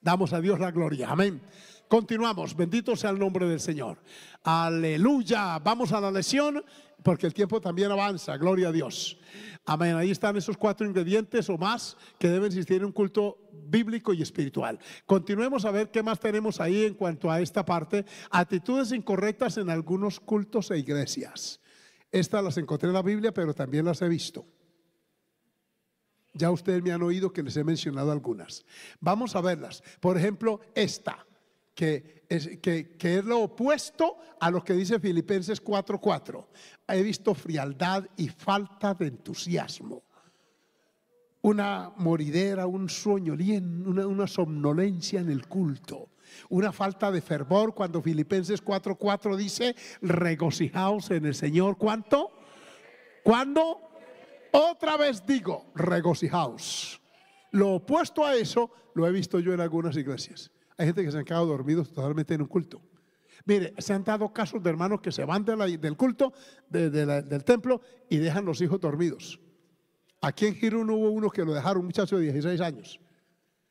Damos a Dios la gloria. Amén. Continuamos. Bendito sea el nombre del Señor. Aleluya. Vamos a la lesión porque el tiempo también avanza, gloria a Dios. Amén, ahí están esos cuatro ingredientes o más que deben existir en un culto bíblico y espiritual. Continuemos a ver qué más tenemos ahí en cuanto a esta parte, actitudes incorrectas en algunos cultos e iglesias. Estas las encontré en la Biblia, pero también las he visto. Ya ustedes me han oído que les he mencionado algunas. Vamos a verlas. Por ejemplo, esta que es, que, es lo opuesto a lo que dice Filipenses 4:4. He visto frialdad y falta de entusiasmo una moridera, un sueño, una, una somnolencia en el culto, una falta de fervor cuando Filipenses 4:4 dice, regocijaos en el Señor. ¿Cuánto? ¿Cuándo? Otra vez digo, regocijaos. Lo opuesto a eso lo he visto yo en algunas iglesias. Hay gente que se han quedado dormidos totalmente en un culto. Mire, se han dado casos de hermanos que se van del culto, del templo, y dejan los hijos dormidos. Aquí en Girón hubo uno que lo dejaron, un muchacho de 16 años.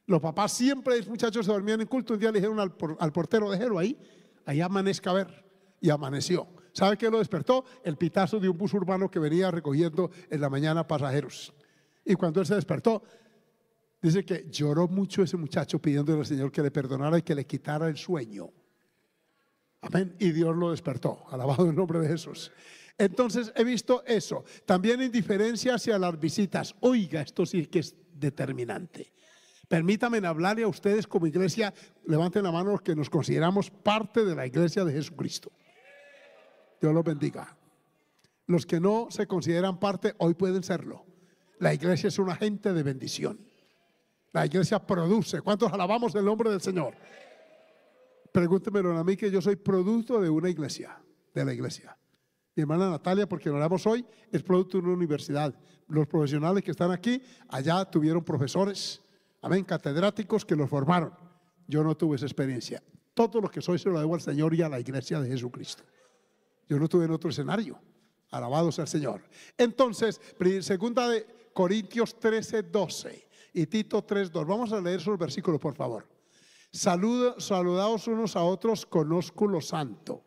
Los papás siempre, los muchachos se dormían en culto, un día le dijeron al, al portero, déjelo ahí, ahí amanezca a ver. Y amaneció. ¿Sabe qué lo despertó? El pitazo de un bus urbano que venía recogiendo en la mañana pasajeros. Y cuando él se despertó, Dice que lloró mucho ese muchacho pidiéndole al Señor que le perdonara y que le quitara el sueño. Amén. Y Dios lo despertó. Alabado el nombre de Jesús. Entonces he visto eso. También indiferencia hacia las visitas. Oiga, esto sí que es determinante. Permítanme hablarle a ustedes como iglesia. Levanten la mano los que nos consideramos parte de la iglesia de Jesucristo. Dios los bendiga. Los que no se consideran parte hoy pueden serlo. La iglesia es una gente de bendición. La iglesia produce. ¿Cuántos alabamos el nombre del Señor? Pregúntemelo a mí que yo soy producto de una iglesia, de la iglesia. Mi hermana Natalia, porque lo hablamos hoy, es producto de una universidad. Los profesionales que están aquí, allá tuvieron profesores, amén, catedráticos que los formaron. Yo no tuve esa experiencia. Todo lo que soy se lo debo al Señor y a la iglesia de Jesucristo. Yo no tuve en otro escenario. alabados al Señor. Entonces, segunda de Corintios 13, 12 y Tito 3.2. Vamos a leer esos versículos, por favor. saludaos unos a otros con ósculo santo.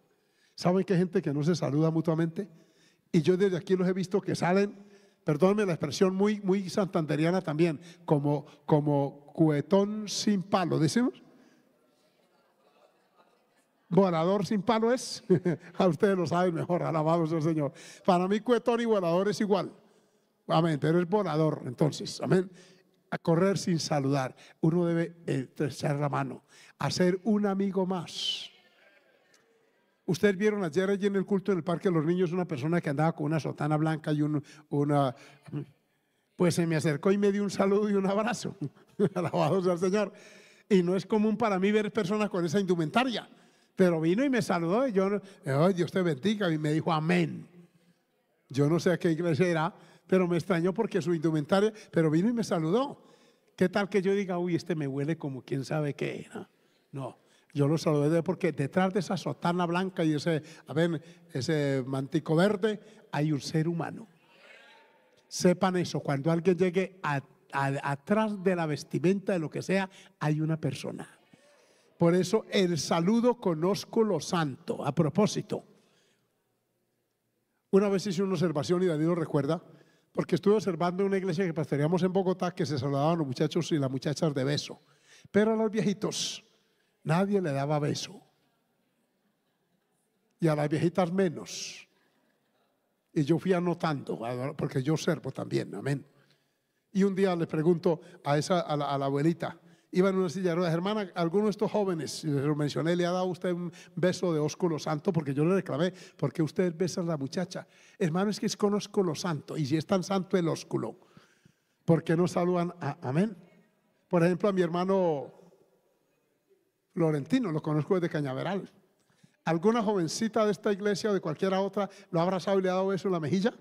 ¿Saben qué gente que no se saluda mutuamente? Y yo desde aquí los he visto que salen, perdónenme la expresión muy, muy santanderiana también, como, como cuetón sin palo, decimos. Volador sin palo es, a ustedes lo saben mejor, alabado sea el Señor. Para mí cuetón y volador es igual. Amén, pero es volador entonces, amén a correr sin saludar. Uno debe estrechar eh, la mano, hacer un amigo más. Ustedes vieron ayer allí en el culto en el Parque de los Niños una persona que andaba con una sotana blanca y una... Pues se me acercó y me dio un saludo y un abrazo. Alabado sea el Señor. Y no es común para mí ver personas con esa indumentaria. Pero vino y me saludó y yo, oh, Dios te bendiga, y me dijo amén. Yo no sé a qué iglesia era, pero me extrañó porque su indumentaria, pero vino y me saludó. ¿Qué tal que yo diga, uy, este me huele como quién sabe qué? No, no yo lo saludé porque detrás de esa sotana blanca y ese, a ver, ese mantico verde, hay un ser humano. Sepan eso, cuando alguien llegue atrás de la vestimenta, de lo que sea, hay una persona. Por eso el saludo conozco lo santo. A propósito, una vez hice una observación y Danilo recuerda, porque estuve observando una iglesia que pastoreamos en Bogotá que se saludaban los muchachos y las muchachas de beso, pero a los viejitos nadie le daba beso y a las viejitas menos. Y yo fui anotando, porque yo observo también, amén. Y un día le pregunto a, esa, a la abuelita, iba en una silla de Hermana, alguno de estos jóvenes, lo mencioné, le ha dado usted un beso de ósculo santo porque yo le reclamé, porque usted besa a la muchacha? Hermano, es que es con ósculo santo y si es tan santo el ósculo, ¿por qué no saludan a amén? Por ejemplo, a mi hermano Florentino, lo conozco desde Cañaveral. ¿Alguna jovencita de esta iglesia o de cualquiera otra lo ha abrazado y le ha dado beso en la mejilla?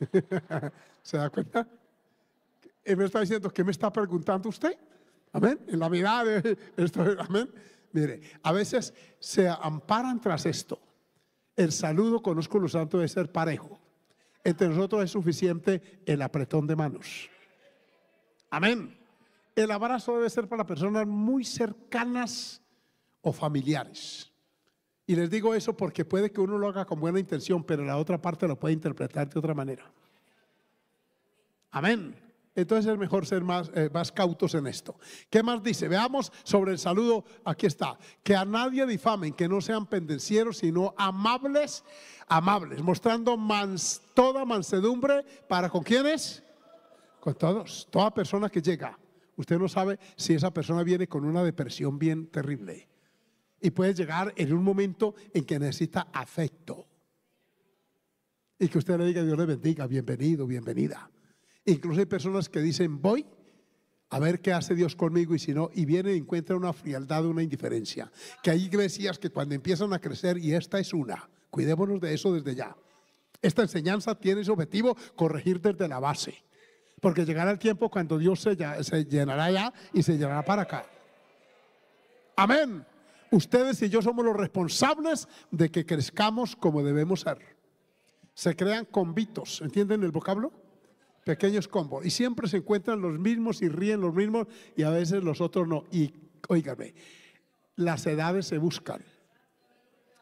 ¿Se da cuenta? me está diciendo, ¿qué me está preguntando usted? Amén. En la vida eh, esto, amén. Mire, a veces se amparan tras esto. El saludo con los santos debe ser parejo. Entre nosotros es suficiente el apretón de manos. Amén. El abrazo debe ser para personas muy cercanas o familiares. Y les digo eso porque puede que uno lo haga con buena intención, pero la otra parte lo puede interpretar de otra manera. Amén. Entonces es mejor ser eh, más, cautos en esto. ¿Qué más dice? Veamos sobre el saludo, aquí está, que a nadie difamen, que no sean pendencieros, sino amables, amables, mostrando toda mansedumbre para con quiénes? Con todos, toda persona que llega. Usted no sabe si esa persona viene con una depresión bien terrible. Y puede llegar en un momento en que necesita afecto. Y que usted le diga, Dios le bendiga, bienvenido, bienvenida. Incluso hay personas que dicen, voy a ver qué hace Dios conmigo y si no, y viene y encuentran una frialdad, una indiferencia. Que hay iglesias que cuando empiezan a crecer, y esta es una, cuidémonos de eso desde ya. Esta enseñanza tiene su objetivo, corregir desde la base. Porque llegará el tiempo cuando Dios se, se llenará ya y se llenará para acá. Amén. Ustedes y yo somos los responsables de que crezcamos como debemos ser. Se crean convitos. ¿Entienden el vocablo? Pequeños combos. Y siempre se encuentran los mismos y ríen los mismos y a veces los otros no. Y oíganme, las edades se buscan.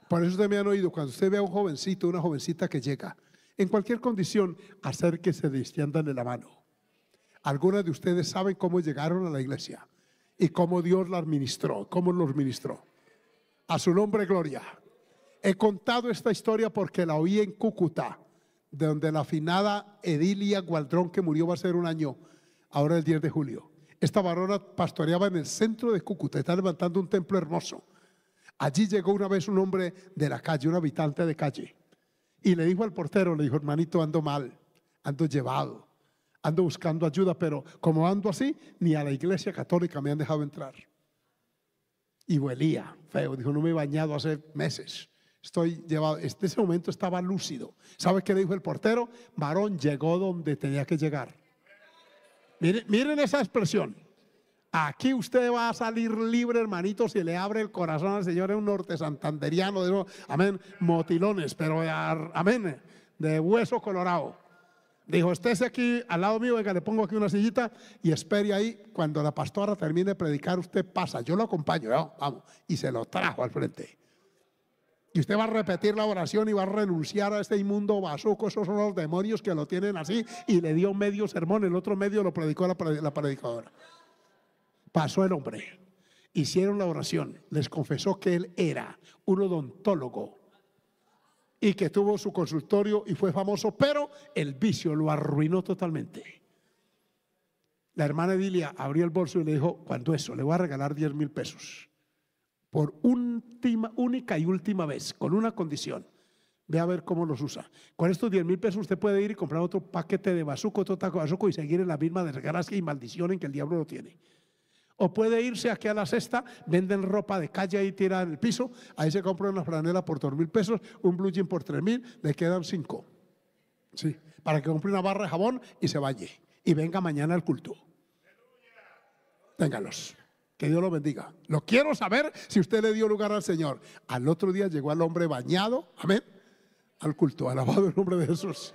Por eso ustedes me han oído, cuando usted ve a un jovencito, una jovencita que llega, en cualquier condición, que se distiendan en la mano. Algunas de ustedes saben cómo llegaron a la iglesia y cómo Dios las ministró, cómo los ministró. A su nombre, gloria. He contado esta historia porque la oí en Cúcuta de donde la afinada Edilia Gualdrón, que murió va a ser un año, ahora el 10 de julio. Esta varona pastoreaba en el centro de Cúcuta, está levantando un templo hermoso. Allí llegó una vez un hombre de la calle, un habitante de calle, y le dijo al portero, le dijo, hermanito, ando mal, ando llevado, ando buscando ayuda, pero como ando así, ni a la iglesia católica me han dejado entrar. Y huelía, feo, dijo, no me he bañado hace meses. Estoy llevado, en este, ese momento estaba lúcido. ¿Sabes qué dijo el portero? Varón llegó donde tenía que llegar. Miren, esa expresión. Aquí usted va a salir libre, hermanito, si le abre el corazón al Señor, en un norte santanderiano, de, amén, motilones, pero amén, de hueso colorado. Dijo, estése aquí al lado mío, venga, le pongo aquí una sillita y espere ahí. Cuando la pastora termine de predicar, usted pasa, yo lo acompaño, Vamos. vamos. Y se lo trajo al frente. Y usted va a repetir la oración y va a renunciar a este inmundo basuco. Esos son los demonios que lo tienen así. Y le dio medio sermón. El otro medio lo predicó la, predicadora. Pasó el hombre. Hicieron la oración. Les confesó que él era un odontólogo. Y que tuvo su consultorio y fue famoso. Pero el vicio lo arruinó totalmente. La hermana Edilia abrió el bolso y le dijo, cuando eso, le voy a regalar diez mil pesos por última, única y última vez, con una condición. Ve a ver cómo los usa. Con estos 10 mil pesos usted puede ir y comprar otro paquete de basuco otro taco de basuco y seguir en la misma desgracia y maldición en que el diablo lo tiene. O puede irse aquí a la cesta, venden ropa de calle y tirada en el piso, ahí se compra una franela por 2 mil pesos, un blue jean por 3 mil, le quedan 5. Sí, para que compre una barra de jabón y se vaya. Y venga mañana al culto. Téngalos. Que Dios lo bendiga. Lo quiero saber si usted le dio lugar al Señor. Al otro día llegó al hombre bañado, amén, al culto, alabado el nombre de Jesús.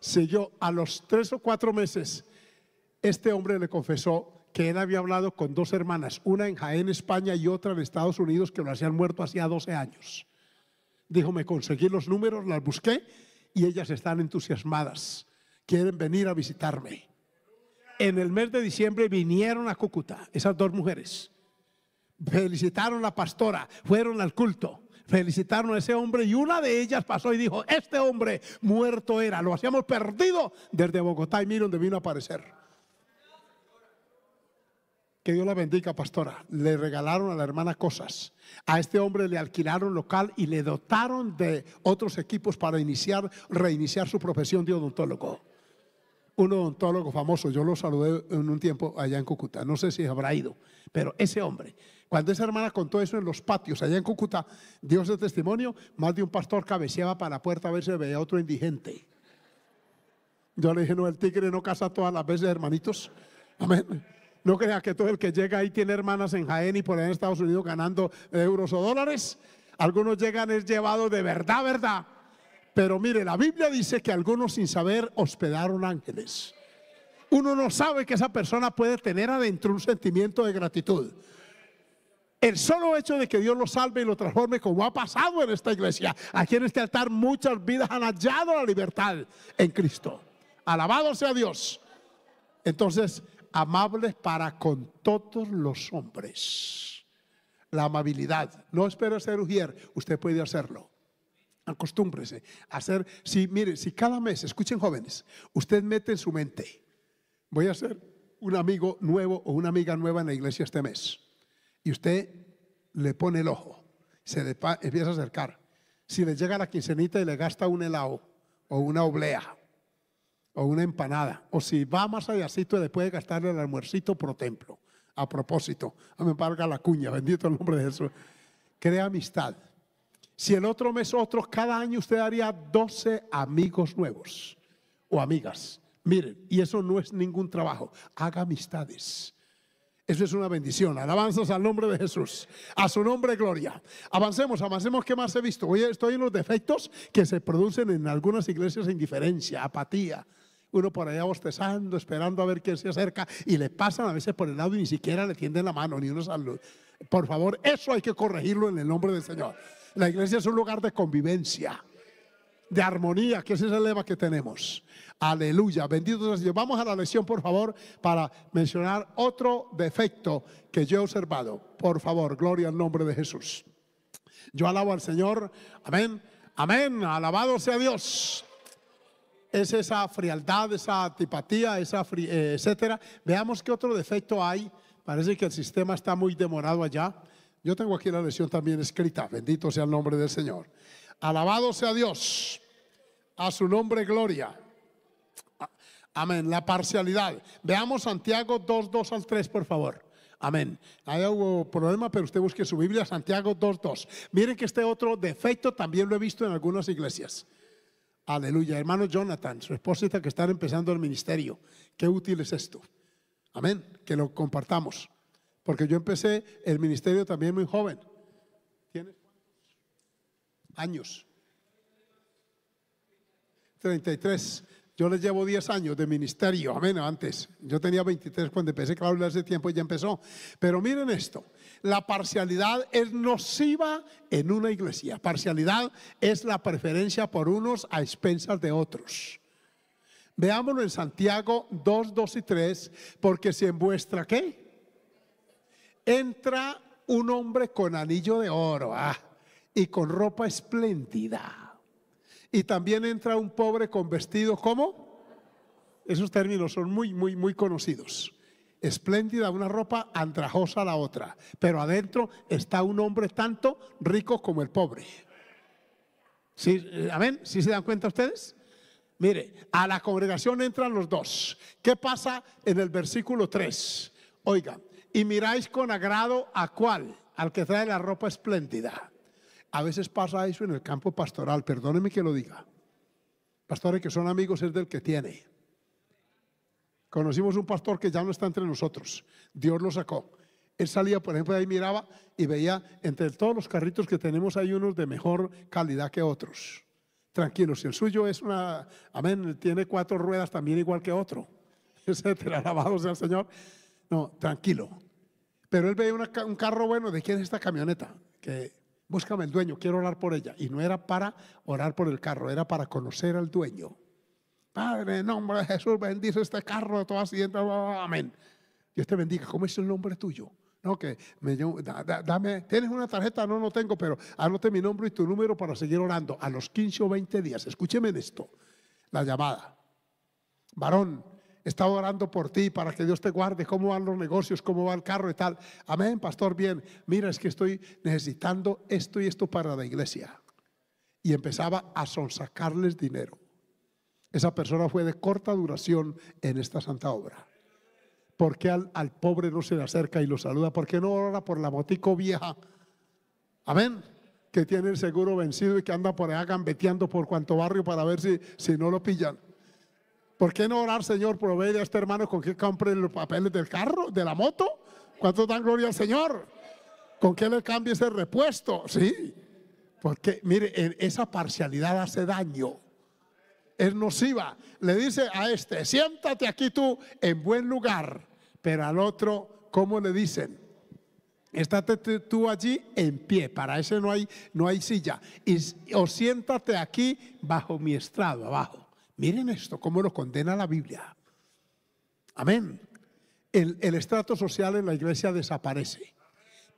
Se yo a los tres o cuatro meses, este hombre le confesó que él había hablado con dos hermanas, una en Jaén, España, y otra en Estados Unidos, que lo hacían muerto hacía 12 años. Dijo, me conseguí los números, las busqué, y ellas están entusiasmadas, quieren venir a visitarme en el mes de diciembre vinieron a Cúcuta, esas dos mujeres. Felicitaron a la pastora, fueron al culto, felicitaron a ese hombre y una de ellas pasó y dijo, este hombre muerto era, lo hacíamos perdido desde Bogotá y mira donde vino a aparecer. Que Dios la bendiga, pastora. Le regalaron a la hermana cosas. A este hombre le alquilaron local y le dotaron de otros equipos para iniciar, reiniciar su profesión de odontólogo un odontólogo famoso, yo lo saludé en un tiempo allá en Cúcuta, no sé si habrá ido, pero ese hombre, cuando esa hermana contó eso en los patios allá en Cúcuta, Dios de testimonio, más de un pastor cabeceaba para la puerta a ver si veía otro indigente. Yo le dije, no, el tigre no casa todas las veces, hermanitos. Amén. No crea que todo el que llega ahí tiene hermanas en Jaén y por ahí en Estados Unidos ganando euros o dólares. Algunos llegan es llevado de verdad, verdad pero mire, la Biblia dice que algunos sin saber hospedaron ángeles. Uno no sabe que esa persona puede tener adentro un sentimiento de gratitud. El solo hecho de que Dios lo salve y lo transforme como ha pasado en esta iglesia. Aquí en este altar muchas vidas han hallado la libertad en Cristo. Alabado sea Dios. Entonces, amables para con todos los hombres. La amabilidad. No espero ser Ujier, usted puede hacerlo. Acostúmbrese a hacer, si miren, si cada mes, escuchen jóvenes, usted mete en su mente, voy a ser un amigo nuevo o una amiga nueva en la iglesia este mes, y usted le pone el ojo, se le empieza a acercar. Si le llega la quincenita y le gasta un helado o una oblea o una empanada, o si va más allá, le puede gastar el almuercito pro templo. A propósito, a me parga la cuña, bendito el nombre de Jesús. Crea amistad si el otro mes otro, cada año usted haría 12 amigos nuevos o amigas. Miren, y eso no es ningún trabajo. Haga amistades. Eso es una bendición. Alabanzas al nombre de Jesús. A su nombre, gloria. Avancemos, avancemos. ¿Qué más he visto? Hoy estoy en los defectos que se producen en algunas iglesias: indiferencia, apatía. Uno por allá bostezando, esperando a ver quién se acerca y le pasan a veces por el lado y ni siquiera le tienden la mano ni una salud. Por favor, eso hay que corregirlo en el nombre del Señor. La iglesia es un lugar de convivencia, de armonía, que es el lema que tenemos. Aleluya, bendito sea Dios. Vamos a la lección, por favor, para mencionar otro defecto que yo he observado. Por favor, gloria al nombre de Jesús. Yo alabo al Señor. Amén. Amén. Alabado sea Dios es esa frialdad, esa antipatía, esa eh, etcétera. Veamos qué otro defecto hay. Parece que el sistema está muy demorado allá. Yo tengo aquí la lección también escrita. Bendito sea el nombre del Señor. Alabado sea Dios. A su nombre gloria. Amén. La parcialidad. Veamos Santiago 2, 2 al 3, por favor. Amén. Hay algo problema, pero usted busque su Biblia, Santiago 2, 2. Miren que este otro defecto también lo he visto en algunas iglesias. Aleluya. Hermano Jonathan, su esposa dice que está empezando el ministerio. Qué útil es esto. Amén. Que lo compartamos. Porque yo empecé el ministerio también muy joven. ¿Tienes Años. 33. Yo les llevo 10 años de ministerio, amén, antes. Yo tenía 23 cuando empecé, claro, hace tiempo ya empezó. Pero miren esto, la parcialidad es nociva en una iglesia. Parcialidad es la preferencia por unos a expensas de otros. Veámoslo en Santiago 2, 2 y 3, porque si en vuestra qué? entra un hombre con anillo de oro ah, y con ropa espléndida. Y también entra un pobre con vestido como. Esos términos son muy, muy, muy conocidos. Espléndida una ropa, andrajosa la otra. Pero adentro está un hombre tanto rico como el pobre. ¿Sí? Eh, ¿Amén? ¿Sí se dan cuenta ustedes? Mire, a la congregación entran los dos. ¿Qué pasa en el versículo 3? Oigan, y miráis con agrado a cuál, al que trae la ropa espléndida. A veces pasa eso en el campo pastoral, perdóneme que lo diga. Pastores que son amigos es del que tiene. Conocimos un pastor que ya no está entre nosotros, Dios lo sacó. Él salía, por ejemplo, ahí miraba y veía entre todos los carritos que tenemos hay unos de mejor calidad que otros. Tranquilo, si el suyo es una, amén, tiene cuatro ruedas también igual que otro, etcétera, alabado sea el Señor. No, tranquilo. Pero él veía un carro bueno, ¿de quién es esta camioneta? Que búscame el dueño, quiero orar por ella. Y no era para orar por el carro, era para conocer al dueño. Padre, en nombre de Jesús, bendice este carro, todo siguiente. amén. Dios te bendiga, ¿cómo es el nombre tuyo? No, que me, dame, tienes una tarjeta, no, no tengo, pero anote mi nombre y tu número para seguir orando a los 15 o 20 días. Escúcheme en esto, la llamada. Varón, estaba orando por ti para que Dios te guarde, cómo van los negocios, cómo va el carro y tal. Amén, pastor, bien. Mira, es que estoy necesitando esto y esto para la iglesia. Y empezaba a sonsacarles dinero. Esa persona fue de corta duración en esta santa obra. ¿Por qué al, pobre no se le acerca y lo saluda? ¿Por qué no ora por la motico vieja? Amén que tiene el seguro vencido y que anda por allá gambeteando por cuanto barrio para ver si, si no lo pillan. ¿Por qué no orar, Señor, provee a este hermano con que compre los papeles del carro, de la moto? ¿Cuánto dan gloria al Señor? ¿Con qué le cambie ese repuesto? Sí. Porque, mire, esa parcialidad hace daño. Es nociva. Le dice a este, siéntate aquí tú en buen lugar. Pero al otro, ¿cómo le dicen? Estate tú allí en pie, para ese no hay, no hay silla. o siéntate aquí bajo mi estrado, abajo. Miren esto, cómo lo condena la Biblia. Amén. El, estrato social en la iglesia desaparece.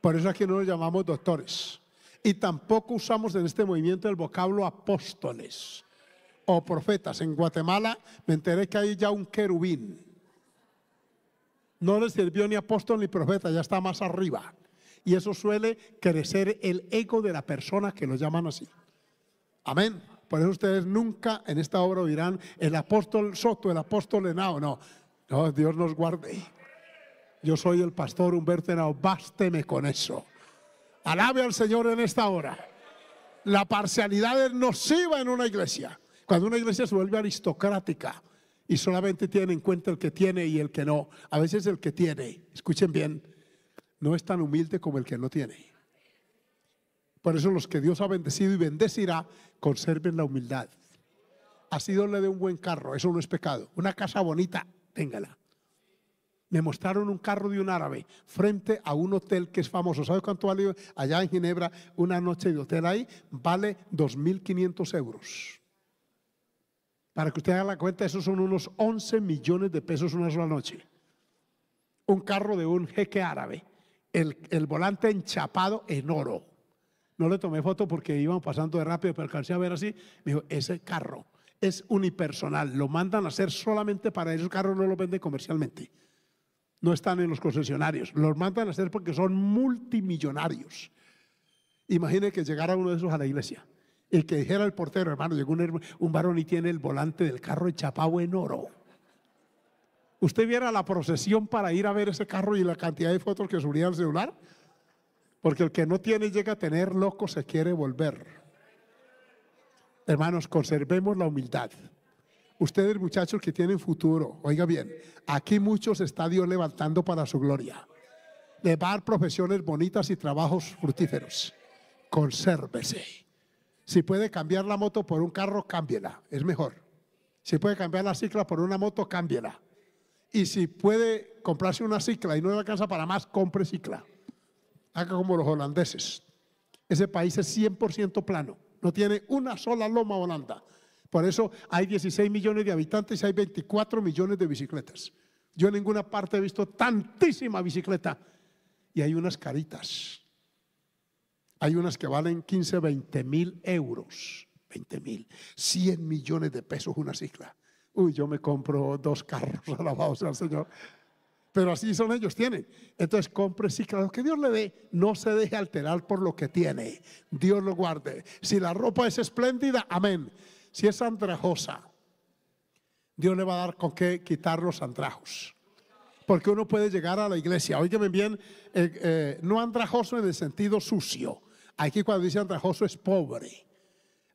Por eso aquí no nos llamamos doctores. Y tampoco usamos en este movimiento el vocablo apóstoles o profetas. En Guatemala me enteré que hay ya un querubín. No les sirvió ni apóstol ni profeta, ya está más arriba. Y eso suele crecer el ego de la persona que lo llaman así. Amén. Por eso ustedes nunca en esta obra oirán el apóstol Soto, el apóstol Henao. No, no, Dios nos guarde. Yo soy el pastor Humberto Henao, básteme con eso. Alabe al Señor en esta hora. La parcialidad es nociva en una iglesia. Cuando una iglesia se vuelve aristocrática y solamente tiene en cuenta el que tiene y el que no, a veces el que tiene, escuchen bien, no es tan humilde como el que no tiene. Por eso los que Dios ha bendecido y bendecirá conserven la humildad. Así doble de un buen carro, eso no es pecado. Una casa bonita, téngala. Me mostraron un carro de un árabe frente a un hotel que es famoso. ¿Sabe cuánto vale allá en Ginebra una noche de hotel ahí? Vale 2.500 euros. Para que usted haga la cuenta, esos son unos 11 millones de pesos una sola noche. Un carro de un jeque árabe, el, el volante enchapado en oro. No le tomé foto porque iban pasando de rápido, pero alcancé a ver así. Me dijo, ese carro es unipersonal, lo mandan a hacer solamente para ellos, carros no lo venden comercialmente. No están en los concesionarios, los mandan a hacer porque son multimillonarios. Imagine que llegara uno de esos a la iglesia el que dijera el portero, hermano, llegó un, un varón y tiene el volante del carro chapado en oro. Usted viera la procesión para ir a ver ese carro y la cantidad de fotos que subía al celular. Porque el que no tiene llega a tener loco se quiere volver. Hermanos, conservemos la humildad. Ustedes muchachos que tienen futuro, oiga bien, aquí muchos está Dios levantando para su gloria. Levar profesiones bonitas y trabajos fructíferos. Consérvese. Si puede cambiar la moto por un carro, cámbiela, es mejor. Si puede cambiar la cicla por una moto, cámbiela. Y si puede comprarse una cicla y no le alcanza para más, compre cicla haga como los holandeses. Ese país es 100% plano, no tiene una sola loma Holanda. Por eso hay 16 millones de habitantes y hay 24 millones de bicicletas. Yo en ninguna parte he visto tantísima bicicleta. Y hay unas caritas. Hay unas que valen 15, 20 mil euros. 20 mil. 100 millones de pesos una cicla. Uy, yo me compro dos carros, alabados al Señor pero así son ellos, tienen. Entonces compre claro que Dios le dé, no se deje alterar por lo que tiene. Dios lo guarde. Si la ropa es espléndida, amén. Si es andrajosa, Dios le va a dar con qué quitar los andrajos. Porque uno puede llegar a la iglesia, Oigan bien, eh, eh, no andrajoso en el sentido sucio. Aquí cuando dice andrajoso es pobre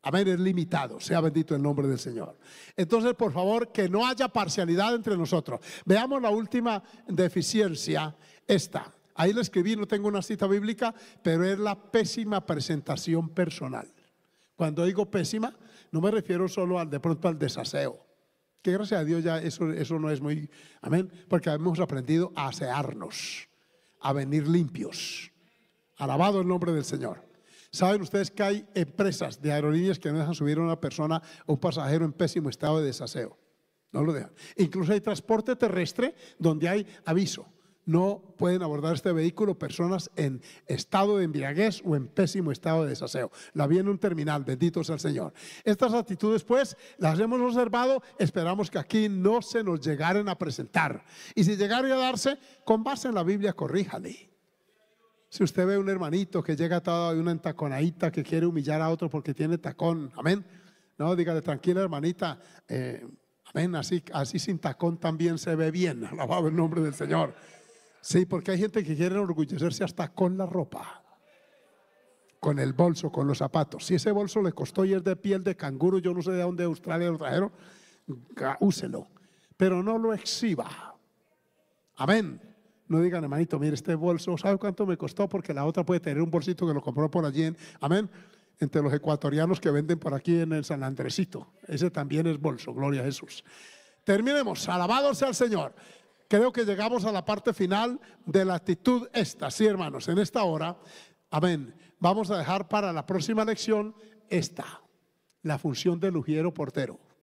Amén, es limitado. Sea bendito el nombre del Señor. Entonces, por favor, que no haya parcialidad entre nosotros. Veamos la última deficiencia, esta. Ahí la escribí, no tengo una cita bíblica, pero es la pésima presentación personal. Cuando digo pésima, no me refiero solo al de pronto al desaseo. Que gracias a Dios ya eso, eso no es muy... Amén, porque hemos aprendido a asearnos, a venir limpios. Alabado el nombre del Señor. Saben ustedes que hay empresas de aerolíneas que no dejan subir a una persona o un pasajero en pésimo estado de desaseo. No lo dejan. Incluso hay transporte terrestre donde hay aviso. No pueden abordar este vehículo personas en estado de embriaguez o en pésimo estado de desaseo. La vi en un terminal, bendito sea el Señor. Estas actitudes, pues, las hemos observado. Esperamos que aquí no se nos llegaren a presentar. Y si llegaron a darse, con base en la Biblia, corríjale si usted ve un hermanito que llega atado Y una entaconadita que quiere humillar a otro porque tiene tacón, amén. No, dígale, tranquila hermanita, eh, amén, así, así sin tacón también se ve bien, alabado el nombre del Señor. Sí, porque hay gente que quiere enorgullecerse hasta con la ropa, con el bolso, con los zapatos. Si ese bolso le costó y es de piel de canguro, yo no sé de dónde Australia lo trajeron, úselo, pero no lo exhiba. Amén. No digan, hermanito, mire, este bolso, ¿sabe cuánto me costó? Porque la otra puede tener un bolsito que lo compró por allí. Amén. Entre los ecuatorianos que venden por aquí en el San Andresito. Ese también es bolso, gloria a Jesús. Terminemos. Alabado al Señor. Creo que llegamos a la parte final de la actitud esta. Sí, hermanos, en esta hora, amén. Vamos a dejar para la próxima lección esta, la función del lugiero portero.